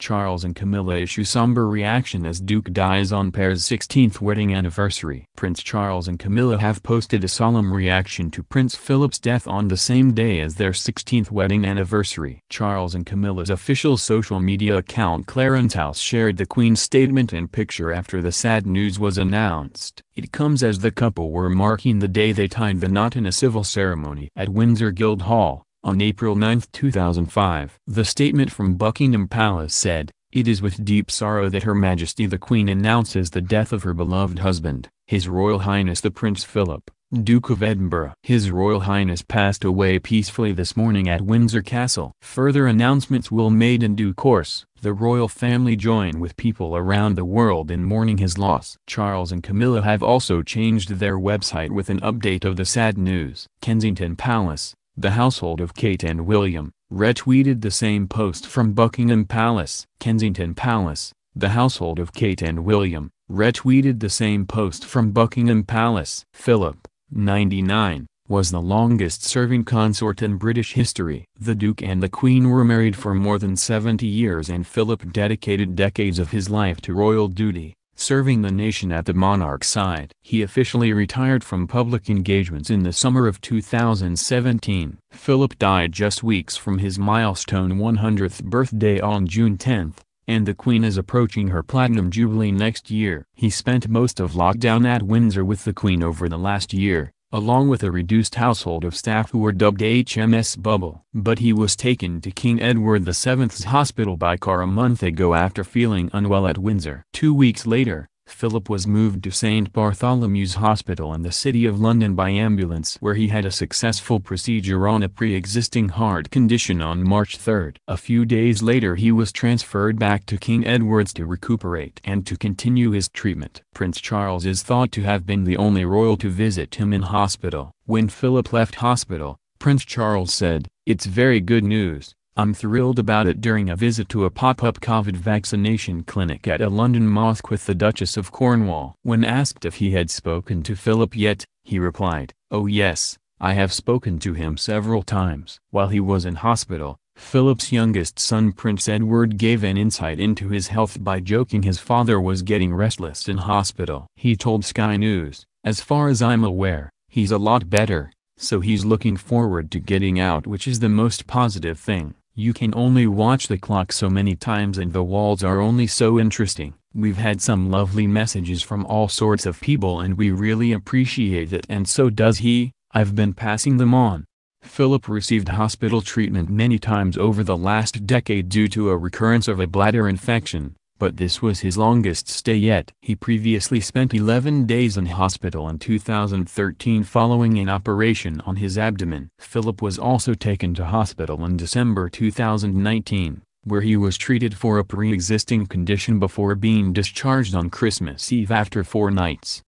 Charles and Camilla issue somber reaction as Duke dies on pair's 16th wedding anniversary. Prince Charles and Camilla have posted a solemn reaction to Prince Philip's death on the same day as their 16th wedding anniversary. Charles and Camilla's official social media account Clarence House shared the Queen's statement and picture after the sad news was announced. It comes as the couple were marking the day they tied the knot in a civil ceremony at Windsor Guildhall on April 9, 2005. The statement from Buckingham Palace said, It is with deep sorrow that Her Majesty the Queen announces the death of her beloved husband, His Royal Highness the Prince Philip, Duke of Edinburgh. His Royal Highness passed away peacefully this morning at Windsor Castle. Further announcements will made in due course. The royal family join with people around the world in mourning his loss. Charles and Camilla have also changed their website with an update of the sad news. Kensington Palace the household of Kate and William, retweeted the same post from Buckingham Palace. Kensington Palace, the household of Kate and William, retweeted the same post from Buckingham Palace. Philip, 99, was the longest-serving consort in British history. The Duke and the Queen were married for more than 70 years and Philip dedicated decades of his life to royal duty serving the nation at the monarch's side. He officially retired from public engagements in the summer of 2017. Philip died just weeks from his milestone 100th birthday on June 10, and the Queen is approaching her Platinum Jubilee next year. He spent most of lockdown at Windsor with the Queen over the last year, along with a reduced household of staff who were dubbed HMS Bubble. But he was taken to King Edward VII's hospital by car a month ago after feeling unwell at Windsor. Two weeks later, Philip was moved to St. Bartholomew's Hospital in the City of London by ambulance where he had a successful procedure on a pre-existing heart condition on March 3. A few days later he was transferred back to King Edward's to recuperate and to continue his treatment. Prince Charles is thought to have been the only royal to visit him in hospital. When Philip left hospital, Prince Charles said, It's very good news. I'm thrilled about it during a visit to a pop-up COVID vaccination clinic at a London mosque with the Duchess of Cornwall. When asked if he had spoken to Philip yet, he replied, Oh yes, I have spoken to him several times. While he was in hospital, Philip's youngest son Prince Edward gave an insight into his health by joking his father was getting restless in hospital. He told Sky News, as far as I'm aware, he's a lot better, so he's looking forward to getting out which is the most positive thing. You can only watch the clock so many times and the walls are only so interesting. We've had some lovely messages from all sorts of people and we really appreciate it and so does he, I've been passing them on. Philip received hospital treatment many times over the last decade due to a recurrence of a bladder infection but this was his longest stay yet. He previously spent 11 days in hospital in 2013 following an operation on his abdomen. Philip was also taken to hospital in December 2019, where he was treated for a pre-existing condition before being discharged on Christmas Eve after four nights.